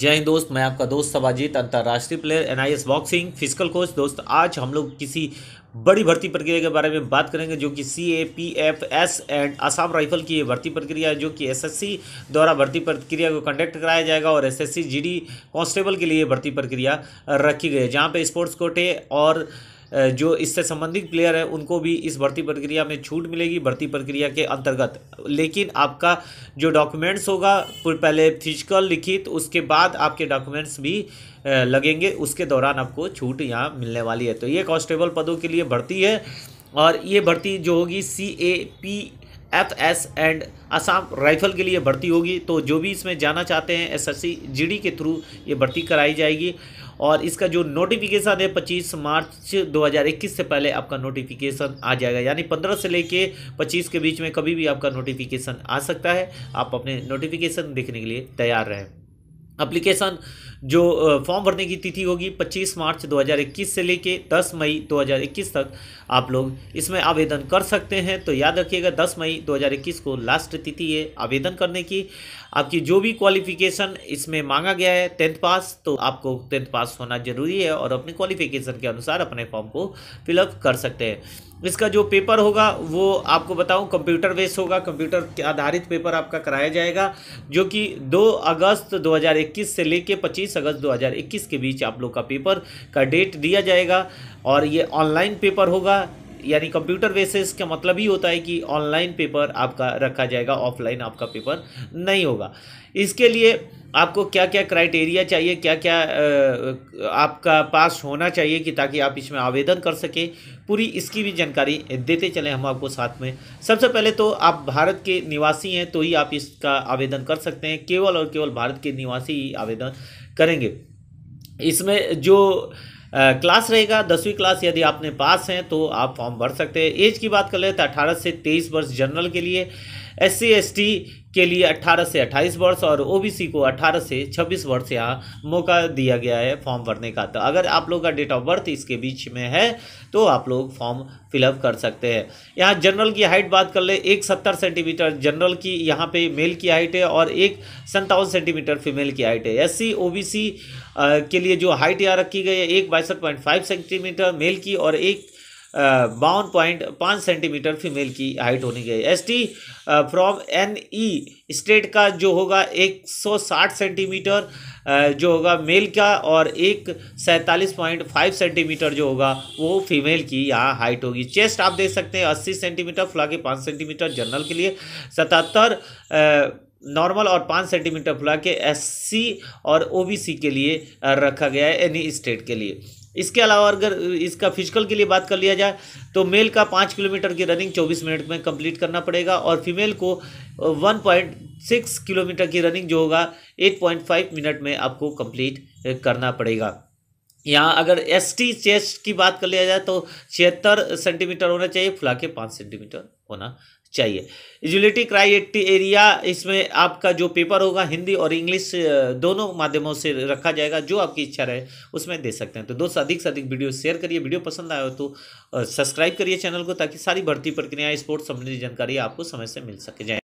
जय हिंद दोस्त मैं आपका दोस्त सबाजीत अंतर्राष्ट्रीय player NIS boxing physical coach दोस्त आज हम लोग किसी बड़ी भर्ती प्रक्रिया के बारे में बात करेंगे जो कि C A P F S and Assam rifle की ये भर्ती प्रक्रिया है जो कि एसएससी द्वारा भर्ती प्रक्रिया को कंडक्ट कराया जाएगा और एसएससी जीडी कांस्टेबल के लिए भर्ती प्रक्रिया रखी गई है जहाँ पर स्पोर्ट्स कोटे और जो इससे संबंधित प्लेयर है उनको भी इस भर्ती प्रक्रिया में छूट मिलेगी भर्ती प्रक्रिया के अंतर्गत लेकिन आपका जो डॉक्यूमेंट्स होगा पहले फिजिकल लिखित उसके बाद आपके डॉक्यूमेंट्स भी लगेंगे उसके दौरान आपको छूट यहाँ मिलने वाली है तो ये कांस्टेबल पदों के लिए भर्ती है और ये भर्ती जो होगी C A P F S and Assam rifle के लिए भर्ती होगी तो जो भी इसमें जाना चाहते हैं S S C G D के थ्रू ये भर्ती कराई जाएगी और इसका जो नोटिफिकेशन है 25 मार्च 2021 से पहले आपका नोटिफिकेशन आ जाएगा यानी 15 से लेके 25 के बीच में कभी भी आपका नोटिफिकेशन आ सकता है आप अपने नोटिफिकेशन देखने के लिए तैयार रहें अप्लीकेशन जो फॉर्म भरने की तिथि होगी 25 मार्च 2021 से लेके 10 मई 2021 तक आप लोग इसमें आवेदन कर सकते हैं तो याद रखिएगा 10 मई 2021 को लास्ट तिथि है आवेदन करने की आपकी जो भी क्वालिफिकेशन इसमें मांगा गया है टेंथ पास तो आपको टेंथ पास होना जरूरी है और अपने क्वालिफिकेशन के अनुसार अपने फॉर्म को फिलअप कर सकते हैं इसका जो पेपर होगा वो आपको बताऊं कंप्यूटर बेस होगा कंप्यूटर के आधारित पेपर आपका कराया जाएगा जो कि 2 अगस्त 2021 से लेके 25 अगस्त 2021 के बीच आप लोग का पेपर का डेट दिया जाएगा और ये ऑनलाइन पेपर होगा यानी कंप्यूटर बेसिस का मतलब ही होता है कि ऑनलाइन पेपर आपका रखा जाएगा ऑफलाइन आपका पेपर नहीं होगा इसके लिए आपको क्या क्या क्राइटेरिया चाहिए क्या क्या आपका पास होना चाहिए कि ताकि आप इसमें आवेदन कर सकें पूरी इसकी भी जानकारी देते चले हम आपको साथ में सबसे पहले तो आप भारत के निवासी हैं तो ही आप इसका आवेदन कर सकते हैं केवल और केवल भारत के निवासी ही आवेदन करेंगे इसमें जो क्लास रहेगा दसवीं क्लास यदि आपने पास हैं तो आप फॉर्म भर सकते हैं एज की बात कर ले तो अठारह से तेईस वर्ष जनरल के लिए एस सी के लिए 18 से 28 वर्ष और ओबीसी को 18 से 26 वर्ष यहाँ मौका दिया गया है फॉर्म भरने का तो अगर आप लोग का डेट ऑफ बर्थ इसके बीच में है तो आप लोग फॉर्म फिलअप कर सकते हैं यहाँ जनरल की हाइट बात कर ले एक सत्तर सेंटीमीटर जनरल की यहाँ पे मेल की हाइट है और एक सन्तावन सेंटीमीटर फीमेल की हाइट है एस सी के लिए जो हाइट यहाँ रखी गई है एक बासठ सेंटीमीटर मेल की और एक बावन पॉइंट पाँच सेंटीमीटर फीमेल की हाइट होनी चाहिए S T from N E state का जो होगा एक सौ साठ सेंटीमीटर जो होगा मेल का और एक सैंतालीस पॉइंट फाइव सेंटीमीटर जो होगा वो फीमेल की यहाँ हाइट होगी चेस्ट आप देख सकते हैं अस्सी सेंटीमीटर फुला के पाँच सेंटीमीटर जनरल के लिए सतहत्तर नॉर्मल और पाँच सेंटीमीटर फुला के सी और सी के लिए रखा गया है एनी स्टेट के लिए इसके अलावा अगर इसका फिजिकल के लिए बात कर लिया जाए तो मेल का पाँच किलोमीटर की रनिंग चौबीस मिनट में कंप्लीट करना पड़ेगा और फीमेल को वन पॉइंट सिक्स किलोमीटर की रनिंग जो होगा एट पॉइंट फाइव मिनट में आपको कंप्लीट करना पड़ेगा यहाँ अगर एस टी चेस्ट की बात कर लिया जाए तो छिहत्तर सेंटीमीटर होना चाहिए फुला के पाँच सेंटीमीटर होना चाहिए एजिलिटी एरिया इसमें आपका जो पेपर होगा हिंदी और इंग्लिश दोनों माध्यमों से रखा जाएगा जो आपकी इच्छा रहे उसमें दे सकते हैं तो दोस्त अधिक से अधिक वीडियो शेयर करिए वीडियो पसंद आए हो तो सब्सक्राइब करिए चैनल को ताकि सारी भर्ती प्रक्रिया स्पोर्ट्स संबंधी जानकारी आपको समय से मिल सके जाए